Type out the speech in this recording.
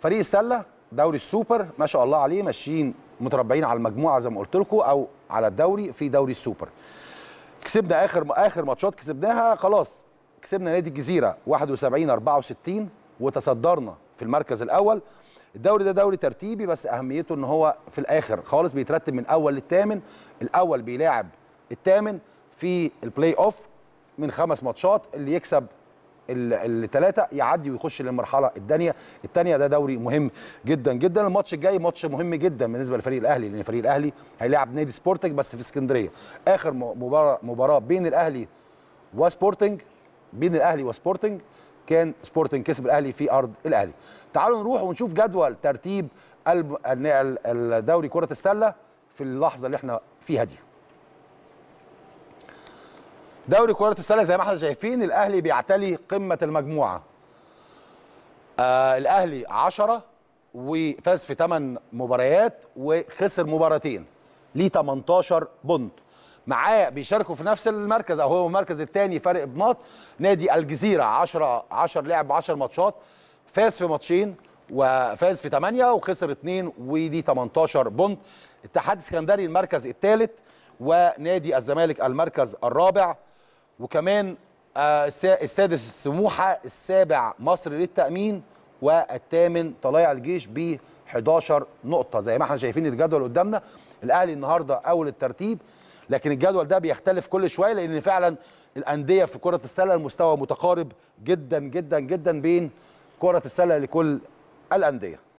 فريق السله دوري السوبر ما شاء الله عليه ماشيين متربعين على المجموعه زي ما قلت لكم او على الدوري في دوري السوبر كسبنا اخر اخر ماتشات كسبناها خلاص كسبنا نادي الجزيره 71 64 وتصدرنا في المركز الاول الدوري ده دوري ترتيبي بس اهميته ان هو في الاخر خالص بيترتب من اول للثامن الاول بيلاعب الثامن في البلاي اوف من خمس ماتشات اللي يكسب الثلاثه يعدي ويخش للمرحله الثانيه الثانيه ده دوري مهم جدا جدا الماتش الجاي ماتش مهم جدا بالنسبه للفريق الاهلي لان فريق الاهلي هيلاعب نادي سبورتنج بس في اسكندريه اخر مباراه مباراه بين الاهلي وسبورتنج بين الاهلي وسبورتنج كان سبورتنج كسب الاهلي في ارض الاهلي تعالوا نروح ونشوف جدول ترتيب الدوري كره السله في اللحظه اللي احنا فيها دي دوري كرة السلة زي ما احنا شايفين الأهلي بيعتلي قمة المجموعة. آه الأهلي 10 وفاز في 8 مباريات وخسر مباراتين. ليه 18 بونت. معاه بيشاركوا في نفس المركز أو هو المركز الثاني فرق بنقط نادي الجزيرة 10 10 لعب 10 ماتشات فاز في ماتشين وفاز في 8 وخسر 2 وليه 18 بونت. اتحاد اسكندري المركز الثالث ونادي الزمالك المركز الرابع وكمان آه، السادس سموحه السابع مصر للتامين والثامن طلائع الجيش ب 11 نقطه زي ما احنا شايفين الجدول قدامنا الاهلي النهارده اول الترتيب لكن الجدول ده بيختلف كل شويه لان فعلا الانديه في كره السله المستوى متقارب جدا جدا جدا بين كره السله لكل الانديه